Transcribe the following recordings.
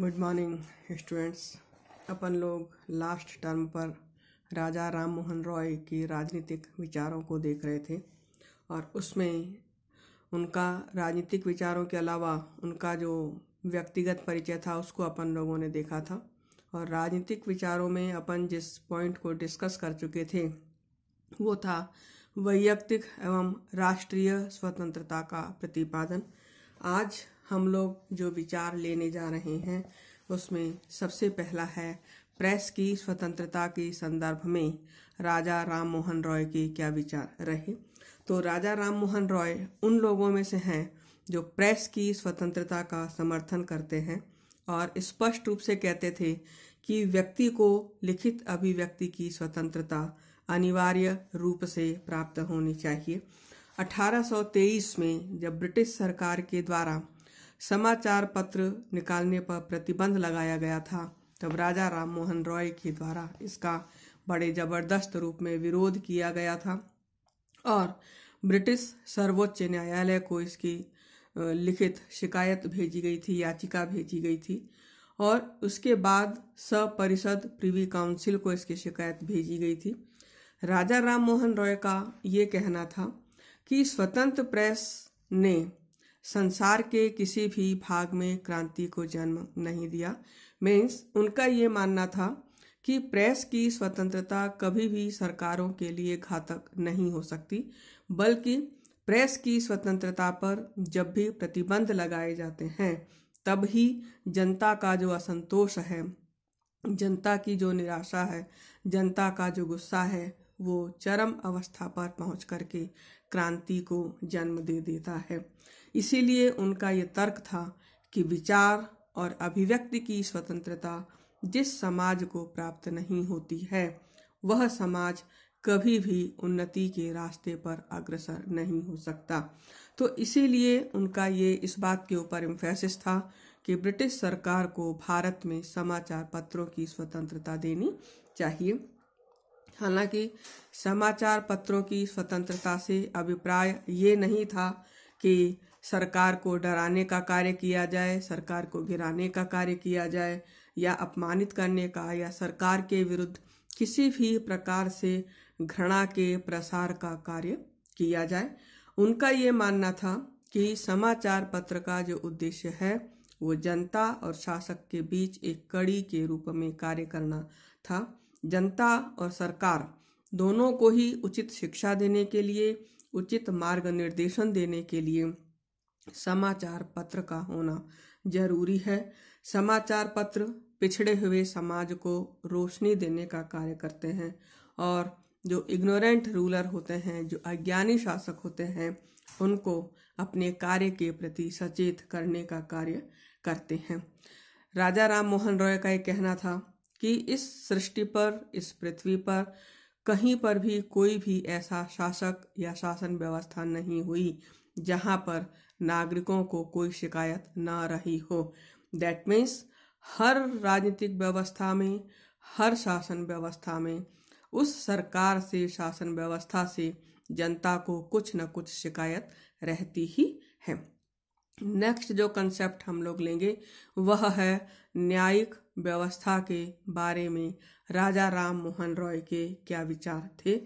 good morning students अपन लोग last term पर राजा राम मोहन रॉय की राजनीतिक विचारों को देख रहे थे और उसमें उनका राजनीतिक विचारों के अलावा उनका जो व्यक्तिगत परिचय था उसको अपन लोगों ने देखा था और राजनीतिक विचारों में अपन जिस पॉइंट को डिस्कस कर चुके थे वो था वैयक्तिक एवं राष्ट्रीय स्वतंत्रता का प्रतिपादन आज हम लोग जो विचार लेने जा रहे हैं उसमें सबसे पहला है प्रेस की स्वतंत्रता के संदर्भ में राजा राम मोहन रॉय के क्या विचार रहे तो राजा राम मोहन रॉय उन लोगों में से हैं जो प्रेस की स्वतंत्रता का समर्थन करते हैं और स्पष्ट रूप से कहते थे कि व्यक्ति को लिखित अभिव्यक्ति की स्वतंत्रता अनिवार्य रूप से प्राप्त होनी चाहिए 1823 में जब ब्रिटिश सरकार के द्वारा समाचार पत्र निकालने पर प्रतिबंध लगाया गया था तब राजा राम मोहन रॉय के द्वारा इसका बड़े जबरदस्त रूप में विरोध किया गया था और ब्रिटिश सर्वोच्च न्यायालय को इसकी लिखित शिकायत भेजी गई थी याचिका भेजी गई थी और उसके बाद सपरिषद प्रिवी काउंसिल को इसकी शिकायत भेजी गई थी राजा राम मोहन रॉय का ये कहना था कि स्वतंत्र प्रेस ने संसार के किसी भी भाग में क्रांति को जन्म नहीं दिया मीन्स उनका ये मानना था कि प्रेस की स्वतंत्रता कभी भी सरकारों के लिए घातक नहीं हो सकती बल्कि प्रेस की स्वतंत्रता पर जब भी प्रतिबंध लगाए जाते हैं तब ही जनता का जो असंतोष है जनता की जो निराशा है जनता का जो गुस्सा है वो चरम अवस्था पर पहुंच करके क्रांति को जन्म दे देता है इसीलिए उनका ये तर्क था कि विचार और अभिव्यक्ति की स्वतंत्रता जिस समाज को प्राप्त नहीं होती है वह समाज कभी भी उन्नति के रास्ते पर अग्रसर नहीं हो सकता तो इसीलिए उनका ये इस बात के ऊपर इम्फेसिस था कि ब्रिटिश सरकार को भारत में समाचार पत्रों की स्वतंत्रता देनी चाहिए हालांकि समाचार पत्रों की स्वतंत्रता से अभिप्राय ये नहीं था कि सरकार को डराने का कार्य किया जाए सरकार को गिराने का कार्य किया जाए या अपमानित करने का या सरकार के विरुद्ध किसी भी प्रकार से घृणा के प्रसार का कार्य किया जाए उनका ये मानना था कि समाचार पत्र का जो उद्देश्य है वो जनता और शासक के बीच एक कड़ी के रूप में कार्य करना था जनता और सरकार दोनों को ही उचित शिक्षा देने के लिए उचित मार्ग निर्देशन देने के लिए समाचार पत्र का होना जरूरी है समाचार पत्र पिछड़े हुए समाज को रोशनी देने का कार्य करते हैं और जो इग्नोरेंट रूलर होते हैं जो अज्ञानी शासक होते हैं उनको अपने कार्य के प्रति सचेत करने का कार्य करते हैं राजा राम मोहन रॉय का एक कहना था कि इस सृष्टि पर इस पृथ्वी पर कहीं पर भी कोई भी ऐसा शासक या शासन व्यवस्था नहीं हुई जहां पर नागरिकों को कोई शिकायत ना रही हो दैट मीन्स हर राजनीतिक व्यवस्था में हर शासन व्यवस्था में उस सरकार से शासन व्यवस्था से जनता को कुछ न कुछ शिकायत रहती ही है नेक्स्ट जो कंसेप्ट हम लोग लेंगे वह है न्यायिक व्यवस्था के बारे में राजा राम मोहन रॉय के क्या विचार थे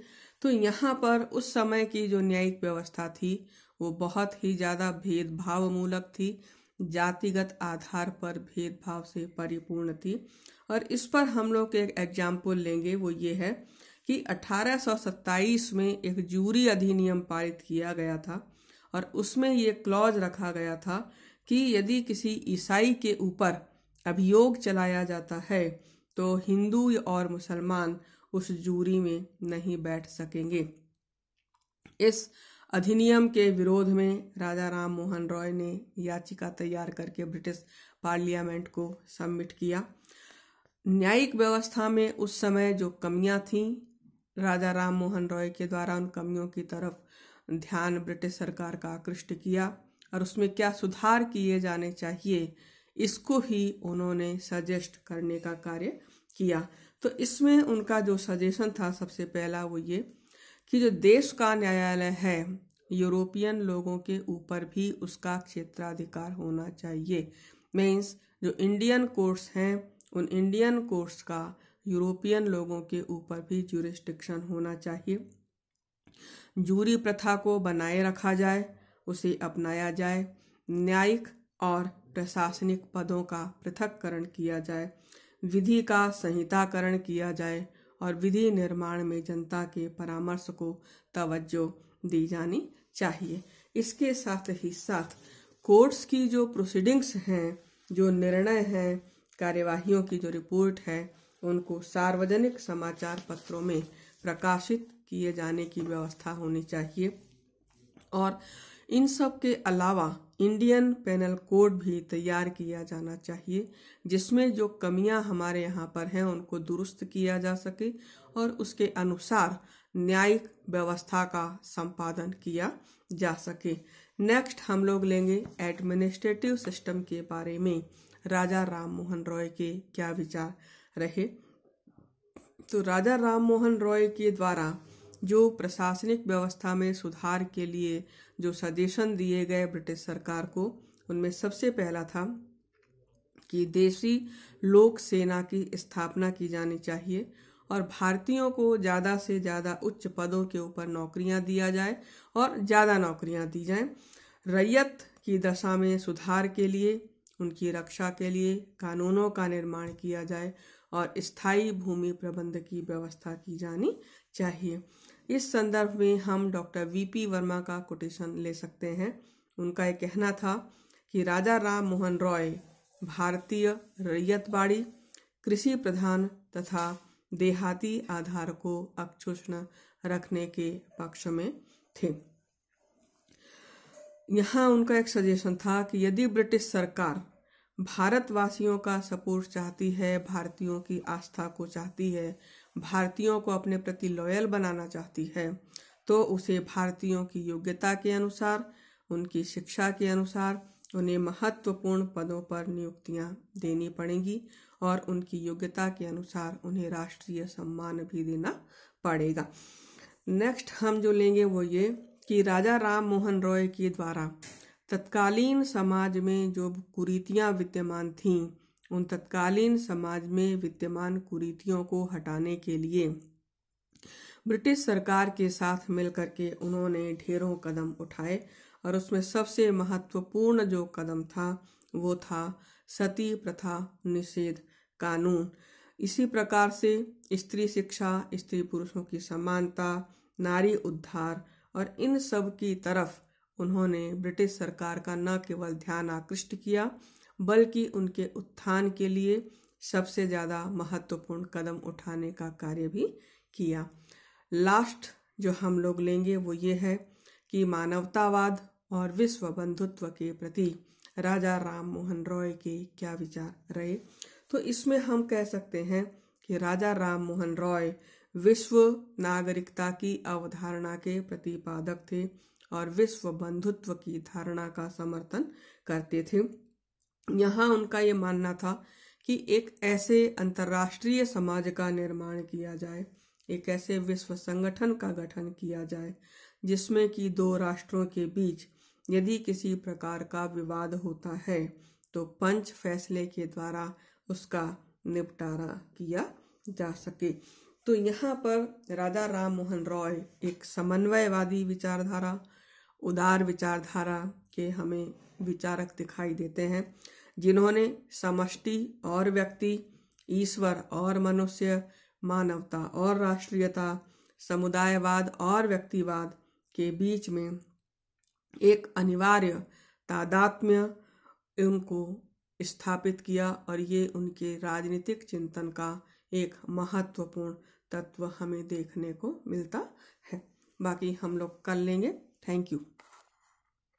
तो यहाँ पर उस समय की जो न्यायिक व्यवस्था थी वो बहुत ही ज़्यादा भेदभावमूलक थी जातिगत आधार पर भेदभाव से परिपूर्ण थी और इस पर हम लोग एक एग्जाम्पल लेंगे वो ये है कि 1827 में एक जूरी अधिनियम पारित किया गया था और उसमें ये क्लॉज रखा गया था कि यदि किसी ईसाई के ऊपर अभियोग चलाया जाता है तो हिंदू और मुसलमान उस जूरी में नहीं बैठ सकेंगे इस अधिनियम के विरोध में राजा राम मोहन रॉय ने याचिका तैयार करके ब्रिटिश पार्लियामेंट को सबमिट किया न्यायिक व्यवस्था में उस समय जो कमियां थीं राजा राम मोहन रॉय के द्वारा उन कमियों की तरफ ध्यान ब्रिटिश सरकार का आकृष्ट किया और उसमें क्या सुधार किए जाने चाहिए इसको ही उन्होंने सजेस्ट करने का कार्य किया तो इसमें उनका जो सजेशन था सबसे पहला वो ये कि जो देश का न्यायालय है यूरोपियन लोगों के ऊपर भी उसका क्षेत्राधिकार होना चाहिए मीन्स जो इंडियन कोर्ट्स हैं उन इंडियन कोर्ट्स का यूरोपियन लोगों के ऊपर भी जुरिस्टिक्शन होना चाहिए जूरी प्रथा को बनाए रखा जाए उसे अपनाया जाए न्यायिक और प्रशासनिक पदों का पृथककरण किया जाए विधि का संहिताकरण किया जाए और विधि निर्माण में जनता के परामर्श को तवज्जो दी जानी चाहिए इसके साथ ही साथ कोर्ट्स की जो प्रोसीडिंग्स हैं जो निर्णय हैं कार्यवाहियों की जो रिपोर्ट है उनको सार्वजनिक समाचार पत्रों में प्रकाशित किए जाने की व्यवस्था होनी चाहिए और इन सब के अलावा इंडियन पेनल कोड भी तैयार किया जाना चाहिए जिसमें जो कमियां हमारे यहाँ पर हैं उनको दुरुस्त किया जा सके और उसके अनुसार न्यायिक व्यवस्था का संपादन किया जा सके नेक्स्ट हम लोग लेंगे एडमिनिस्ट्रेटिव सिस्टम के बारे में राजा राम मोहन रॉय के क्या विचार रहे तो राजा राम मोहन रॉय के द्वारा जो प्रशासनिक व्यवस्था में सुधार के लिए जो सजेशन दिए गए ब्रिटिश सरकार को उनमें सबसे पहला था कि देशी लोक सेना की स्थापना की जानी चाहिए और भारतीयों को ज़्यादा से ज़्यादा उच्च पदों के ऊपर नौकरियां दिया जाए और ज़्यादा नौकरियां दी जाएं रैयत की दशा में सुधार के लिए उनकी रक्षा के लिए कानूनों का निर्माण किया जाए और स्थायी भूमि प्रबंध की व्यवस्था की जानी चाहिए इस संदर्भ में हम डॉक्टर वीपी वर्मा का कोटेशन ले सकते हैं उनका यह कहना था कि राजा राम मोहन रॉय भारतीय रैयतबाड़ी कृषि प्रधान तथा देहाती आधार को अक्षुष्ण रखने के पक्ष में थे यहाँ उनका एक सजेशन था कि यदि ब्रिटिश सरकार भारतवासियों का सपोर्ट चाहती है भारतीयों की आस्था को चाहती है भारतीयों को अपने प्रति लॉयल बनाना चाहती है तो उसे भारतीयों की योग्यता के अनुसार उनकी शिक्षा के अनुसार उन्हें महत्वपूर्ण पदों पर नियुक्तियां देनी पड़ेंगी और उनकी योग्यता के अनुसार उन्हें राष्ट्रीय सम्मान भी देना पड़ेगा नेक्स्ट हम जो लेंगे वो ये कि राजा राम मोहन रॉय के द्वारा तत्कालीन समाज में जो कुरीतियां विद्यमान थीं उन तत्कालीन समाज में विद्यमान कुरीतियों को हटाने के लिए ब्रिटिश सरकार के साथ मिलकर के उन्होंने ढेरों कदम उठाए और उसमें सबसे महत्वपूर्ण जो कदम था वो था सती प्रथा निषेध कानून इसी प्रकार से स्त्री शिक्षा स्त्री पुरुषों की समानता नारी उद्धार और इन सब की तरफ उन्होंने ब्रिटिश सरकार का न केवल ध्यान आकृष्ट किया बल्कि उनके उत्थान के लिए सबसे ज़्यादा महत्वपूर्ण कदम उठाने का कार्य भी किया लास्ट जो हम लोग लेंगे वो ये है कि मानवतावाद और विश्व बंधुत्व के प्रति राजा राम मोहन रॉय के क्या विचार रहे तो इसमें हम कह सकते हैं कि राजा राम मोहन रॉय विश्व नागरिकता की अवधारणा के प्रतिपादक थे और विश्व बंधुत्व की धारणा का समर्थन करते थे यहाँ उनका ये मानना था कि एक ऐसे अंतर्राष्ट्रीय समाज का निर्माण किया जाए एक ऐसे विश्व संगठन का गठन किया जाए जिसमें कि दो राष्ट्रों के बीच यदि किसी प्रकार का विवाद होता है तो पंच फैसले के द्वारा उसका निपटारा किया जा सके तो यहाँ पर राजा राम मोहन रॉय एक समन्वयवादी विचारधारा उदार विचारधारा के हमें विचारक दिखाई देते हैं जिन्होंने समष्टि और व्यक्ति ईश्वर और मनुष्य मानवता और राष्ट्रीयता समुदायवाद और व्यक्तिवाद के बीच में एक अनिवार्य तादात्म्य उनको स्थापित किया और ये उनके राजनीतिक चिंतन का एक महत्वपूर्ण तत्व हमें देखने को मिलता है बाकी हम लोग कर लेंगे थैंक यू